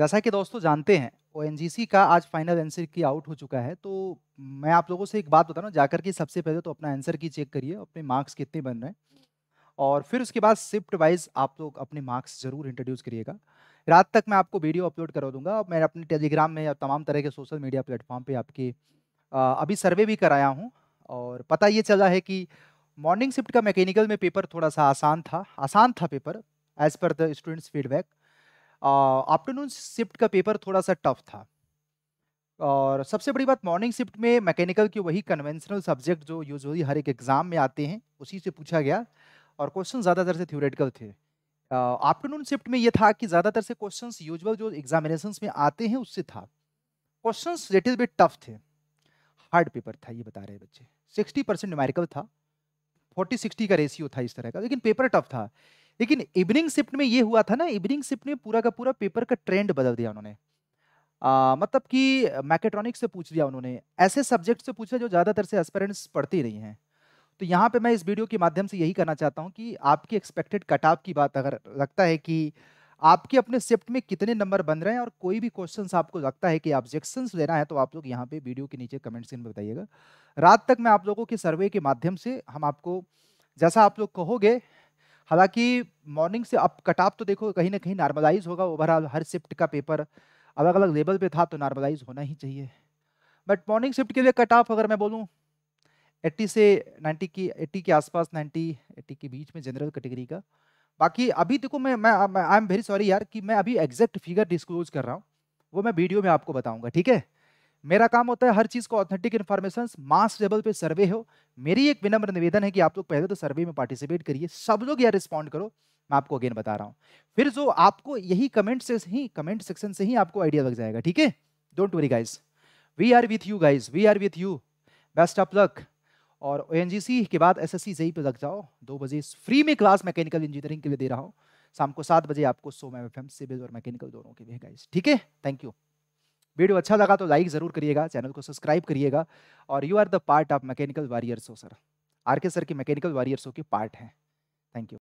जैसा कि दोस्तों जानते हैं ओ का आज फाइनल आंसर की आउट हो चुका है तो मैं आप लोगों से एक बात बता रहा जाकर के सबसे पहले तो अपना आंसर की चेक करिए अपने मार्क्स कितने बन रहे हैं और फिर उसके बाद शिफ्ट वाइज आप लोग अपने मार्क्स जरूर इंट्रोड्यूस करिएगा रात तक मैं आपको वीडियो अपलोड करा दूंगा और मैं अपने टेलीग्राम में तमाम तरह के सोशल मीडिया प्लेटफॉर्म पे आपके अभी सर्वे भी कराया हूँ और पता ये चला है कि मॉर्निंग शिफ्ट का मैकेनिकल में पेपर थोड़ा सा आसान था आसान था paper as per the students feedback afternoon shift का पेपर थोड़ा सा टफ था और सबसे बड़ी बात मॉर्निंग शिफ्ट में मैकेनिकल के वही कन्वेंशनल सब्जेक्ट जो हुई हर एक एग्ज़ाम में आते हैं उसी से पूछा गया और क्वेश्चन ज़्यादातर से थ्योरेटिकल थे आफ्टरनून शिफ्ट में ये था कि ज़्यादातर से क्वेश्चंस यूजुअल जो एग्जामिनेशन में आते हैं उससे था क्वेश्चंस लिटिल बिट टफ थे हार्ड पेपर था ये बता रहे बच्चे सिक्सटी परसेंट न्यूमेरिकल था फोर्टी सिक्सटी का रेशियो था इस तरह का लेकिन पेपर टफ था लेकिन इवनिंग शिफ्ट में ये हुआ था ना इवनिंग शिफ्ट में पूरा का पूरा पेपर का ट्रेंड बदल दिया उन्होंने आ, मतलब कि मैकेट्रॉनिक्स से पूछ लिया उन्होंने ऐसे सब्जेक्ट से पूछा जो ज़्यादातर से एस्पेरेंट्स पढ़ती नहीं हैं तो यहाँ पे मैं इस वीडियो के माध्यम से यही कहना चाहता हूँ कि आपकी एक्सपेक्टेड कट ऑफ की बात अगर लगता है कि आपके अपने शिफ्ट में कितने नंबर बन रहे हैं और कोई भी क्वेश्चन आपको लगता है कि ऑब्जेक्शन लेना है तो आप लोग यहाँ पे वीडियो के नीचे कमेंट सेन में बताइएगा रात तक मैं आप लोगों के सर्वे के माध्यम से हम आपको जैसा आप लोग कहोगे हालांकि मॉर्निंग से अब कट ऑफ तो देखो कहीं ना कहीं नॉर्मलाइज होगा ओवरऑल हर शिफ्ट का पेपर अलग अलग लेवल पे था तो नॉर्मलाइज होना ही चाहिए बट मॉर्निंग शिफ्ट के लिए कट ऑफ अगर मैं बोलूँ 80 से 90 की 80 के आसपास 90 80 के बीच में जनरल कैटेगरी का बाकी अभी देखो मैं मैं आई एम वेरी सॉरी यार कि मैं अभी एग्जैक्ट फिगर डिस्क्लोज कर रहा हूँ वो मैं वीडियो में आपको बताऊँगा ठीक है मेरा काम होता है हर चीज़ को ऑथेंटिक इन्फॉर्मेशन मास लेवल पे सर्वे हो मेरी एक विनम्र निवेदन है कि आप लोग पहले तो सर्वे में पार्टिसिपेट करिए सब लोग यार रिस्पॉन्ड करो मैं आपको अगेन बता रहा हूँ फिर जो आपको यही कमेंट से ही कमेंट सेक्शन से ही आपको आइडिया लग जाएगा ठीक है don't worry guys we are with you guys we are with you best of luck और ओ के बाद एस एस सी लग जाओ दो बजे फ्री में क्लास मैकेनिकल इंजीनियरिंग के लिए दे रहा हूँ शाम को सात बजे आपको so ma'am F M civil और मैकेनिकल दोनों के लिए गाइज ठीक है थैंक यू वीडियो अच्छा लगा तो लाइक ज़रूर करिएगा चैनल को सब्सक्राइब करिएगा और you are the part of mechanical warrior show sir R K sir की मैकेनिकल वॉरियर शो के पार्ट हैं थैंक यू